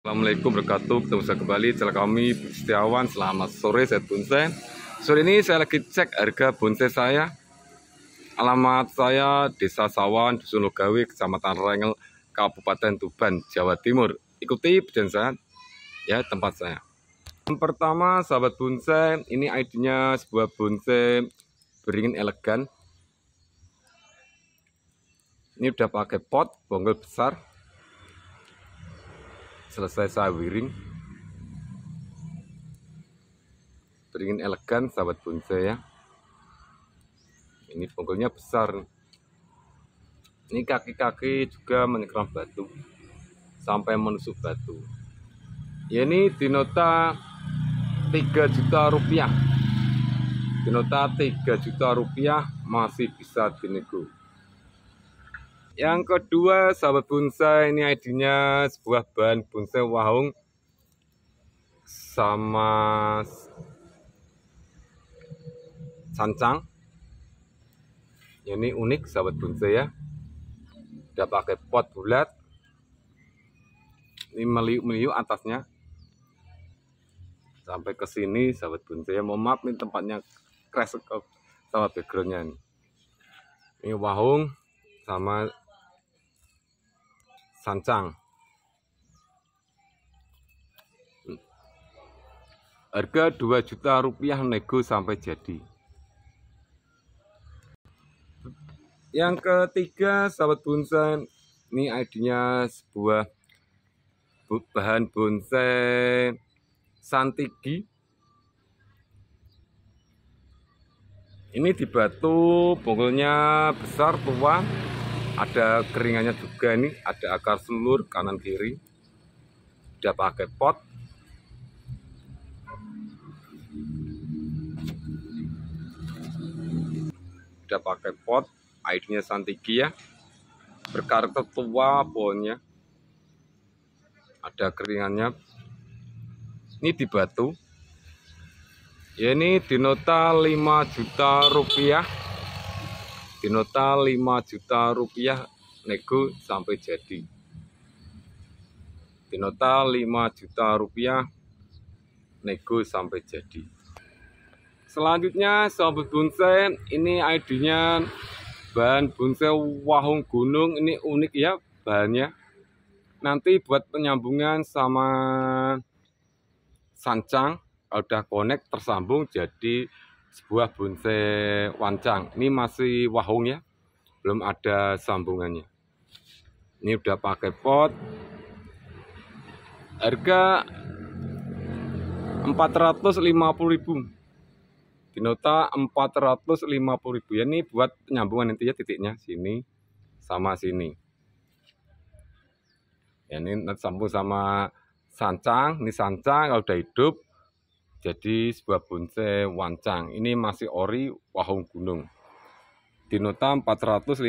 Assalamualaikum warahmatullahi wabarakatuh Ketemu kembali Channel kami Setiawan Selamat sore saya bonsai Sore ini saya lagi cek harga bonsai saya Alamat saya Desa Sawan, Dusun Logawi Kecamatan Rengel, Kabupaten Tuban, Jawa Timur Ikuti perjanjian saya Ya tempat saya Yang pertama sahabat bonsai Ini ID-nya sebuah bonsai Beringin elegan Ini udah pakai pot, bonggol besar selesai saya wiring Teringin elegan sahabat bonsai ya ini bonggolnya besar ini kaki-kaki juga menyekram batu sampai menusuk batu ya ini di nota 3 juta rupiah di nota 3 juta rupiah masih bisa dinego yang kedua, sahabat bonsai ini ID-nya sebuah bahan bonsai wahung sama sancang. Ini unik sahabat bonsai ya. Udah pakai pot bulat. Ini meliuk-meliuk atasnya. Sampai ke sini sahabat bonsai. Ya. Mohon maaf nih tempatnya crash sama backgroundnya ini. Ini wahung sama sancang. Harga 2 juta rupiah nego sampai jadi. Yang ketiga, sahabat bonsai, ini idenya sebuah bahan bonsai santigi. Ini dibatu batu, bonggolnya besar, tua, ada keringannya juga ini ada akar selur kanan kiri udah pakai pot udah pakai pot airnya santigi ya. berkarakter tua pohonnya ada keringannya ini di batu ya ini dinota nota 5 juta rupiah di nota 5 juta rupiah nego sampai jadi di nota 5 juta rupiah nego sampai jadi selanjutnya sobat bonsai ini ID-nya bahan bonsai wahung gunung ini unik ya bahannya nanti buat penyambungan sama sancang udah connect tersambung jadi sebuah bonsai wancang. Ini masih wahung ya, belum ada sambungannya. Ini udah pakai pot. Harga 450.000. Di nota 450.000 ya ini buat penyambungan nanti ya titiknya sini sama sini. Ya ini nanti sambung sama sancang, ini sancang kalau udah hidup jadi sebuah bonsai wancang ini masih ori wahung gunung. Dinota 450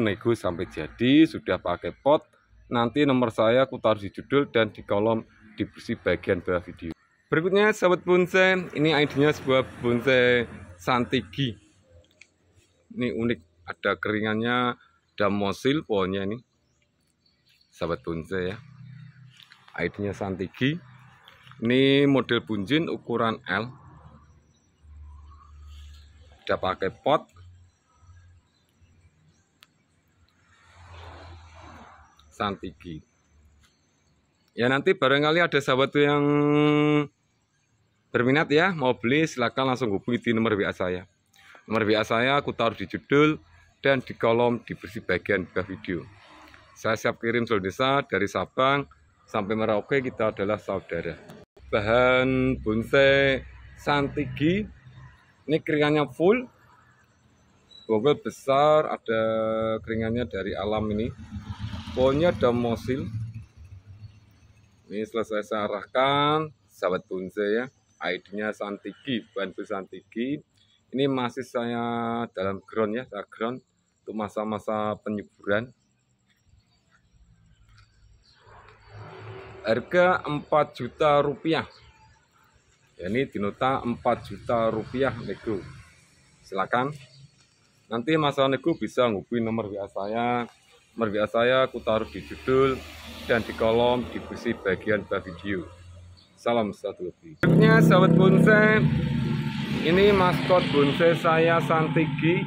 nego sampai jadi sudah pakai pot. Nanti nomor saya aku taruh di judul dan di kolom di besi bagian bawah video. Berikutnya sahabat bonsai, ini idenya sebuah bonsai santigi. Ini unik, ada keringannya, dan mosil pohonnya ini. Sahabat bonsai ya. Idenya santigi ini model bunjin ukuran L Sudah pakai pot santigi ya nanti barangkali ada sahabat yang berminat ya mau beli silahkan langsung hubungi di nomor WA saya nomor WA saya aku taruh di judul dan di kolom di versi bagian bawah video saya siap kirim seluruh desa dari Sabang sampai Merauke kita adalah saudara bahan bonsai santigi ini keringannya full bonggol besar ada keringannya dari alam ini pohonnya ada mosil ini selesai saya arahkan sahabat bonsai ya ID-nya Santigi, bahan bonsai Santigi ini masih saya dalam ground ya saya ground untuk masa-masa penyuburan. harga 4 juta rupiah ya, ini dinota 4 juta rupiah nego silakan nanti masalah nego bisa ngubi nomor WA saya nomor WA saya aku taruh di judul dan di kolom di busi bagian bawah video salam satu lebih Selanjutnya, sahabat bonsai ini maskot bonsai saya Santigi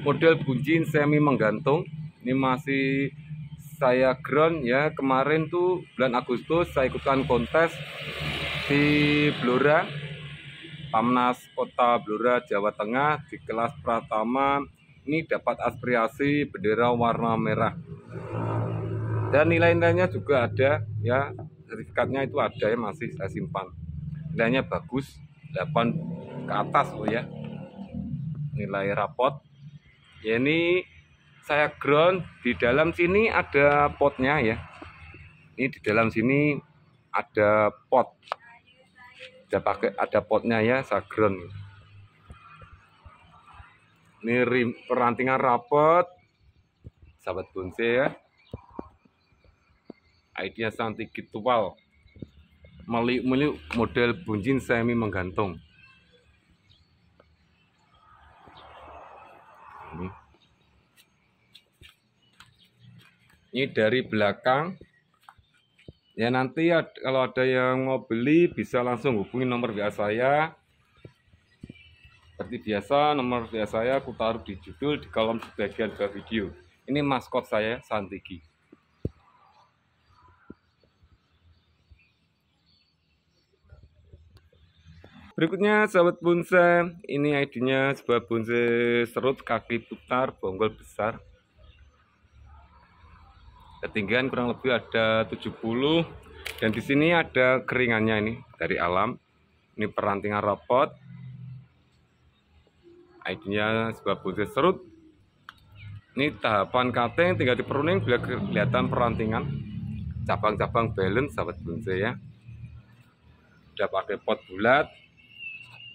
model bunjin semi menggantung ini masih saya ground ya kemarin tuh bulan Agustus saya ikutkan kontes di Blora Pamnas Kota Blora Jawa Tengah di kelas pertama ini dapat aspirasi bendera warna merah dan nilai-nilainya juga ada ya sertifikatnya itu ada ya masih saya simpan nilainya bagus 8 ke atas loh ya nilai rapot ya ini saya ground di dalam sini ada potnya ya ini di dalam sini ada pot ada pakai ada potnya ya saya ground ini rim, perantingan rapat sahabat bonsai ya ID-nya sangat gitual meliuk-meliuk model bunjin semi menggantung ini dari belakang ya nanti ya, kalau ada yang mau beli bisa langsung hubungi nomor WA saya seperti biasa nomor WA saya aku taruh di judul di kolom sebagian bagian video ini maskot saya Santigi Berikutnya sahabat bonsai, ini ID-nya sebuah bonsai serut kaki putar bonggol besar ketinggian kurang lebih ada 70 dan di sini ada keringannya ini dari alam ini perantingan robot. ID-nya sebuah butir serut ini tahapan cutting tinggal diperuning bila kelihatan perantingan cabang-cabang balance sahabat bonsai ya udah pakai pot bulat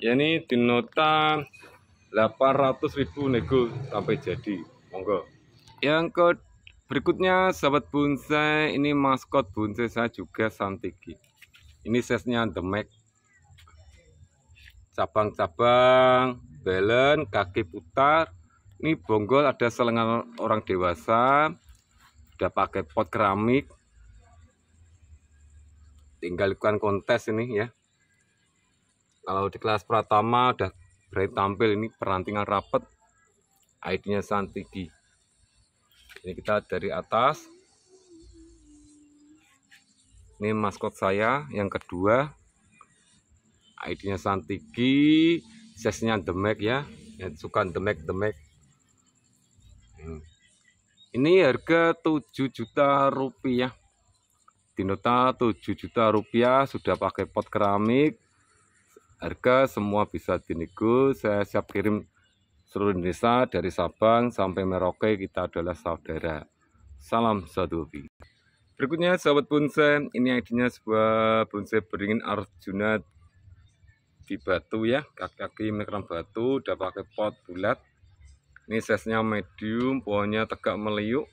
ya ini di nota 800.000 nego sampai jadi monggo yang kedua. Berikutnya sahabat bonsai, ini maskot bonsai saya juga Santiki. Ini sesnya The demek. Cabang-cabang, belen, kaki putar. Ini bonggol ada selengan orang dewasa. Udah pakai pot keramik. Tinggal ikutan kontes ini ya. Kalau di kelas pertama udah berani tampil ini perantingan rapet. ID-nya Santiki ini kita dari atas ini maskot saya yang kedua ID-nya Santiki size-nya demek ya yang suka demek-demek hmm. ini harga 7 juta rupiah di nota 7 juta rupiah sudah pakai pot keramik harga semua bisa dinego saya siap kirim Seluruh Indonesia dari Sabang sampai Merauke kita adalah saudara. Salam Sadovi. Berikutnya sahabat bonsai, ini idenya sebuah bonsai beringin Arjuna di batu ya, kaki-kaki mekeran batu, udah pakai pot bulat. Ini size medium, pohonnya tegak meliuk.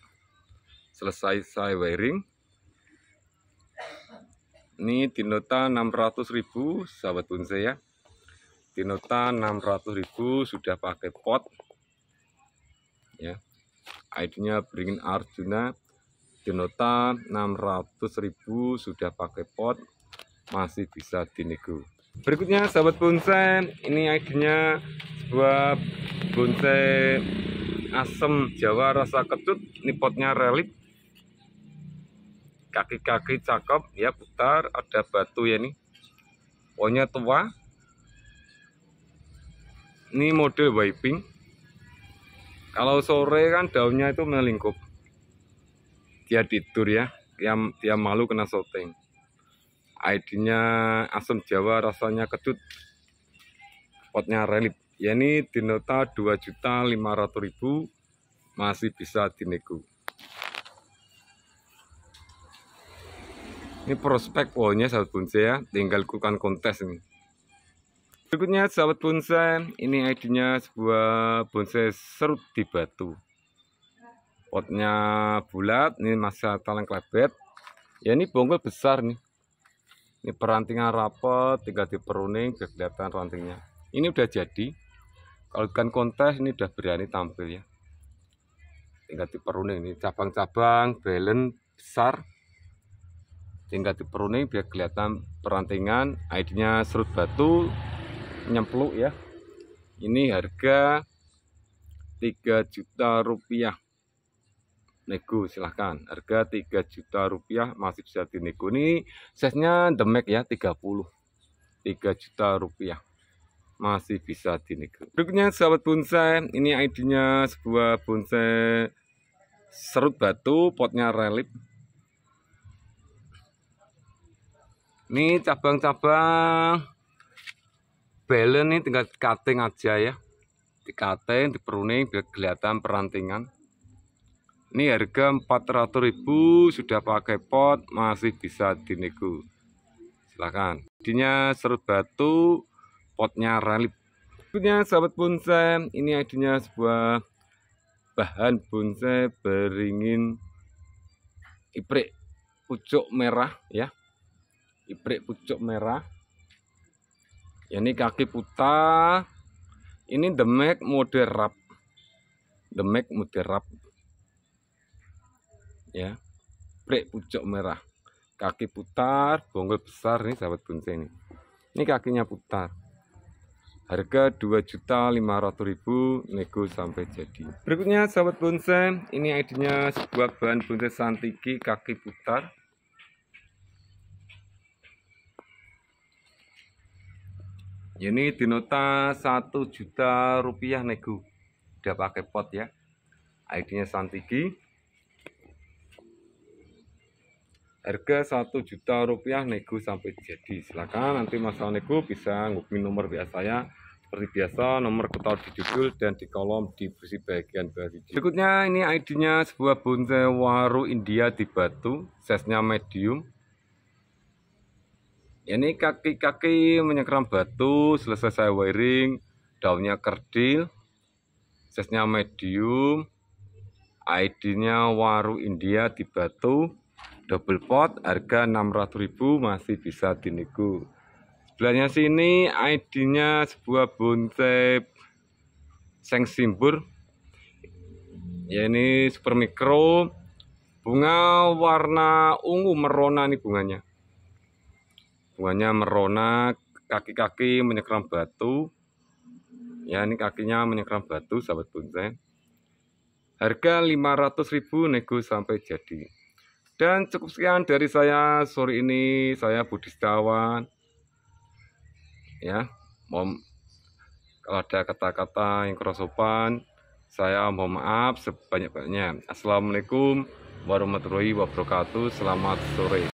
Selesai saya wiring. Ini dinota 600 600.000 sahabat bonsai ya tinota 600.000 sudah pakai pot ya ID-nya beringin Arjuna nota 600.000 sudah pakai pot masih bisa dinego berikutnya sahabat bonsai ini ID-nya sebuah bonsai asem Jawa rasa kecut ini potnya relip. kaki-kaki cakep ya putar ada batu ya ini. pohonnya tua ini model wiping kalau sore kan daunnya itu melingkup dia tidur ya dia, dia malu kena soteng ID-nya asam jawa rasanya ketut. potnya relip ya ini dinota 2.500.000 masih bisa dinego ini prospek pohonnya sahabat bonsai ya tinggal kukan kontes ini Berikutnya sahabat bonsai, ini id sebuah bonsai serut di batu. Potnya bulat, ini masa talang klebet. Ya ini bonggol besar nih. Ini perantingan rapat, tinggal diperuning biar kelihatan rantingnya. Ini udah jadi. Kalau bukan kontes ini udah berani tampil ya. Tinggal diperuning ini cabang-cabang, belen besar. Tinggal diperuning biar kelihatan perantingan, id serut batu, nyempluk ya ini harga 3 juta rupiah nego silahkan harga 3 juta rupiah masih bisa dinego ini size-nya demek ya 30 3 juta rupiah masih bisa dinego berikutnya sahabat bonsai ini ID-nya sebuah bonsai serut batu potnya relip ini cabang-cabang Balen ini tinggal cutting aja ya di cutting, di pruning biar kelihatan perantingan ini harga ribu, sudah pakai pot masih bisa dinego silahkan idinya serut batu potnya ralip berikutnya sahabat bonsai ini idinya sebuah bahan bonsai beringin iprik pucuk merah ya iprik pucuk merah ini kaki putar, ini demek mode rap demek mode rap ya prek pucuk merah kaki putar bonggol besar nih sahabat bonsai ini ini kakinya putar harga 2.500.000 nego sampai jadi berikutnya sahabat bonsai ini id sebuah bahan bonsai santiki kaki putar ini dinota satu juta rupiah nego udah pakai pot ya ID nya Santigi harga satu juta rupiah nego sampai jadi silahkan nanti masalah nego bisa ngubungi nomor WA saya seperti biasa nomor ketar di judul dan di kolom di diisi bagian bawah video. berikutnya ini ID-nya sebuah bonsai waru India di batu size-nya medium ini kaki-kaki menyekram batu selesai saya wiring daunnya kerdil size-nya medium ID-nya waru India di batu double pot harga 600.000 masih bisa dinego sebelahnya sini ID-nya sebuah bonsai seng simbur ya ini super mikro bunga warna ungu merona nih bunganya semuanya merona kaki-kaki menyekram batu ya ini kakinya menyekram batu sahabat bonsai harga ribu nego sampai jadi dan cukup sekian dari saya sore ini saya Budi Setiawan ya mom kalau ada kata-kata yang kurang sopan saya mohon maaf sebanyak-banyaknya Assalamualaikum warahmatullahi wabarakatuh selamat sore